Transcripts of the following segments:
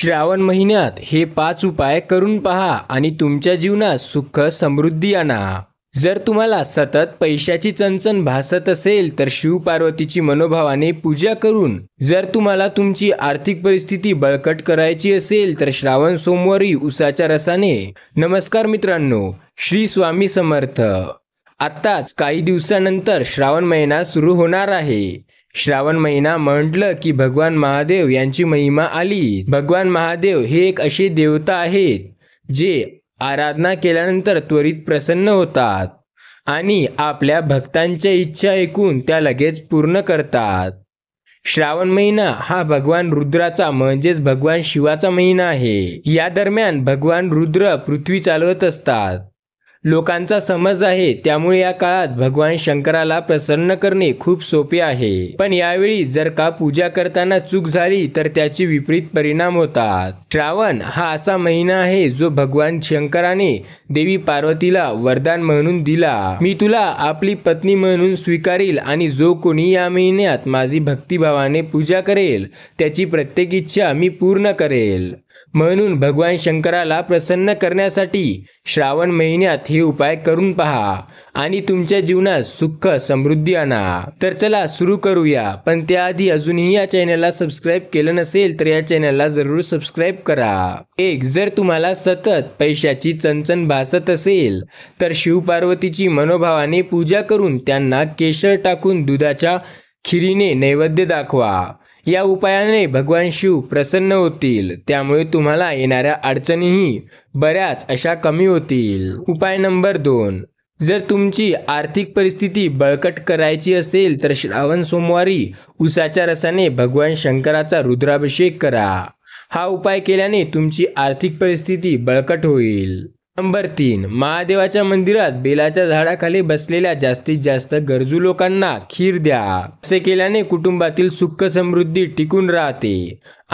श्रावण महिन्यात हे पाच उपाय करून पहा आणि तुमच्या जीवनात सुख समृद्धी आणा जर तुम्हाला सतत पैशाची चणचण भासत असेल तर शिवपार्वतीची मनोभावाने पूजा करून जर तुम्हाला तुमची आर्थिक परिस्थिती बळकट करायची असेल तर श्रावण सोमवारी उसाच्या रसाने नमस्कार मित्रांनो श्री स्वामी समर्थ आत्ताच काही दिवसानंतर श्रावण महिना सुरू होणार आहे श्रावण महिना म्हटलं की भगवान महादेव यांची महिमा आली भगवान महादेव हे एक असे देवता आहेत जे आराधना केल्यानंतर त्वरित प्रसन्न होतात आणि आपल्या भक्तांच्या इच्छा ऐकून त्या लगेच पूर्ण करतात श्रावण महिना हा भगवान रुद्राचा म्हणजेच भगवान शिवाचा महिना आहे या दरम्यान भगवान रुद्र पृथ्वी चालवत असतात लोकांचा समज आहे त्यामुळे या काळात भगवान शंकराला प्रसन्न करणे खूप सोपे आहे पण यावेळी जर का पूजा करताना चूक झाली तर त्याचे विपरीत परिणाम होतात श्रावण हा असा महिना आहे जो भगवान शंकराने देवी पार्वतीला वरदान म्हणून दिला मी तुला आपली पत्नी म्हणून स्वीकारील आणि जो कोणी या महिन्यात माझी भक्तिभावाने पूजा करेल त्याची प्रत्येक इच्छा मी पूर्ण करेल म्हणून भगवान शंकराला प्रसन्न करण्यासाठी श्रावण महिन्यात हे उपाय करून पहा आणि तुमच्या जीवनात सुख समृद्धी आणा तर चला सुरू करूया पण त्याआधी अजूनही या चॅनलला सबस्क्राईब केलं नसेल तर या चॅनलला जरूर सबस्क्राईब करा एक जर तुम्हाला सतत पैशाची चणचण भासत असेल तर शिवपार्वतीची मनोभावाने पूजा करून त्यांना केशर टाकून दुधाच्या खिरीने नैवेद्य दाखवा या उपायाने भगवान शिव प्रसन्न होतील त्यामुळे तुम्हाला येणाऱ्या अडचणीही बऱ्याच अशा कमी होतील उपाय नंबर दोन जर तुमची आर्थिक परिस्थिती बळकट करायची असेल तर श्रावण सोमवारी उसाच्या रसाने भगवान शंकराचा रुद्राभिषेक करा हा उपाय केल्याने तुमची आर्थिक परिस्थिती बळकट होईल नंबर तीन महादेवाच्या मंदिरात बेलाच्या झाडाखाली बसलेल्या जास्तीत जास्त गरजू लोकांना खीर द्या असे केल्याने कुटुंबातील सुख समृद्धी टिकून राहते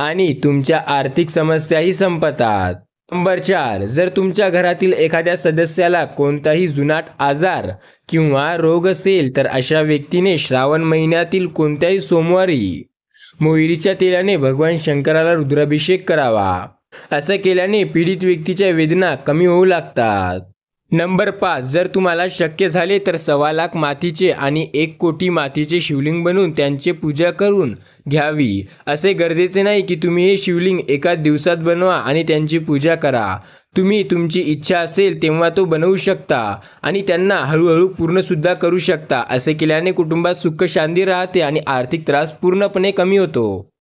आणि तुमच्या आर्थिक समस्याही संपतात नंबर चार जर तुमच्या घरातील एखाद्या सदस्याला कोणताही जुनाट आजार किंवा रोग असेल तर अशा व्यक्तीने श्रावण महिन्यातील कोणत्याही सोमवारी मोहिरीच्या तेलाने भगवान शंकराला रुद्राभिषेक करावा असं केल्याने पीडित व्यक्तीच्या वेदना कमी होऊ लागतात नंबर पाच जर तुम्हाला शक्य झाले तर सव्वा लाख मातीचे आणि एक कोटी मातीचे शिवलिंग बनवून त्यांचे पूजा करून घ्यावी असे गरजेचे नाही की तुम्ही हे शिवलिंग एका दिवसात बनवा आणि त्यांची पूजा करा तुम्ही तुमची इच्छा असेल तेव्हा तो बनवू शकता आणि त्यांना हळूहळू पूर्णसुद्धा करू शकता असे केल्याने कुटुंबात सुख शांती राहते आणि आर्थिक त्रास पूर्णपणे कमी होतो